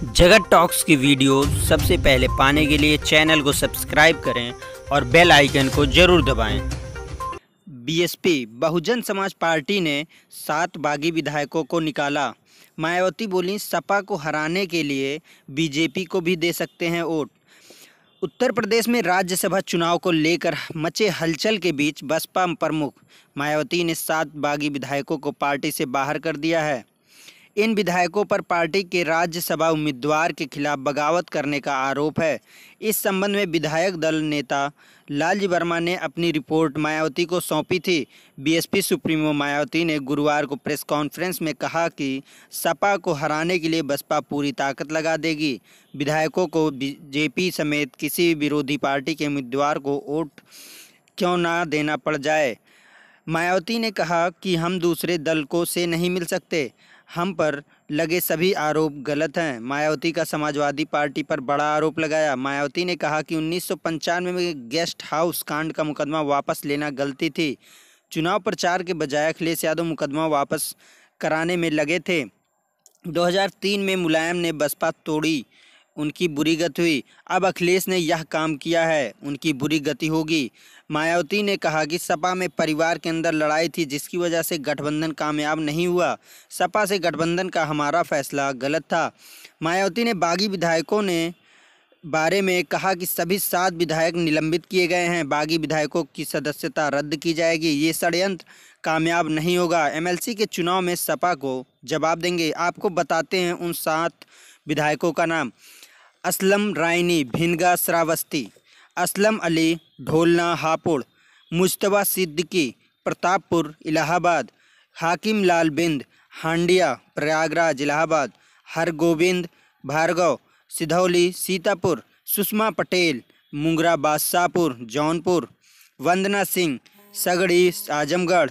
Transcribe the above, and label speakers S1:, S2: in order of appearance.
S1: जगत टॉक्स की वीडियो सबसे पहले पाने के लिए चैनल को सब्सक्राइब करें और बेल आइकन को ज़रूर दबाएं। बीएसपी बहुजन समाज पार्टी ने सात बागी विधायकों को निकाला मायावती बोली सपा को हराने के लिए बीजेपी को भी दे सकते हैं वोट उत्तर प्रदेश में राज्यसभा चुनाव को लेकर मचे हलचल के बीच बसपा प्रमुख मायावती ने सात बागी विधायकों को पार्टी से बाहर कर दिया है इन विधायकों पर पार्टी के राज्यसभा उम्मीदवार के खिलाफ बगावत करने का आरोप है इस संबंध में विधायक दल नेता लालजी वर्मा ने अपनी रिपोर्ट मायावती को सौंपी थी बीएसपी सुप्रीमो मायावती ने गुरुवार को प्रेस कॉन्फ्रेंस में कहा कि सपा को हराने के लिए बसपा पूरी ताकत लगा देगी विधायकों को बीजेपी समेत किसी विरोधी पार्टी के उम्मीदवार को वोट क्यों ना देना पड़ जाए मायावती ने कहा कि हम दूसरे दल को से नहीं मिल सकते हम पर लगे सभी आरोप गलत हैं मायावती का समाजवादी पार्टी पर बड़ा आरोप लगाया मायावती ने कहा कि उन्नीस में गेस्ट हाउस कांड का मुकदमा वापस लेना गलती थी चुनाव प्रचार के बजाय अखिलेश यादव मुकदमा वापस कराने में लगे थे 2003 में मुलायम ने बसपा तोड़ी उनकी बुरी गति हुई अब अखिलेश ने यह काम किया है उनकी बुरी गति होगी मायावती ने कहा कि सपा में परिवार के अंदर लड़ाई थी जिसकी वजह से गठबंधन कामयाब नहीं हुआ सपा से गठबंधन का हमारा फैसला गलत था मायावती ने बागी विधायकों ने बारे में कहा कि सभी सात विधायक निलंबित किए गए हैं बागी विधायकों की सदस्यता रद्द की जाएगी ये षडयंत्र कामयाब नहीं होगा एमएलसी के चुनाव में सपा को जवाब देंगे आपको बताते हैं उन सात विधायकों का नाम असलम रायनी भिनगा श्रावस्ती असलम अली ढोलना हापुड़ मुशतबा सिद्दकी प्रतापपुर इलाहाबाद हाकिम लाल बिंद हांडिया प्रयागराज इलाहाबाद हरगोविंद भार्गव सिधौली सीतापुर सुषमा पटेल मुंगरा बादशाहपुर जौनपुर वंदना सिंह सगड़ी आजमगढ़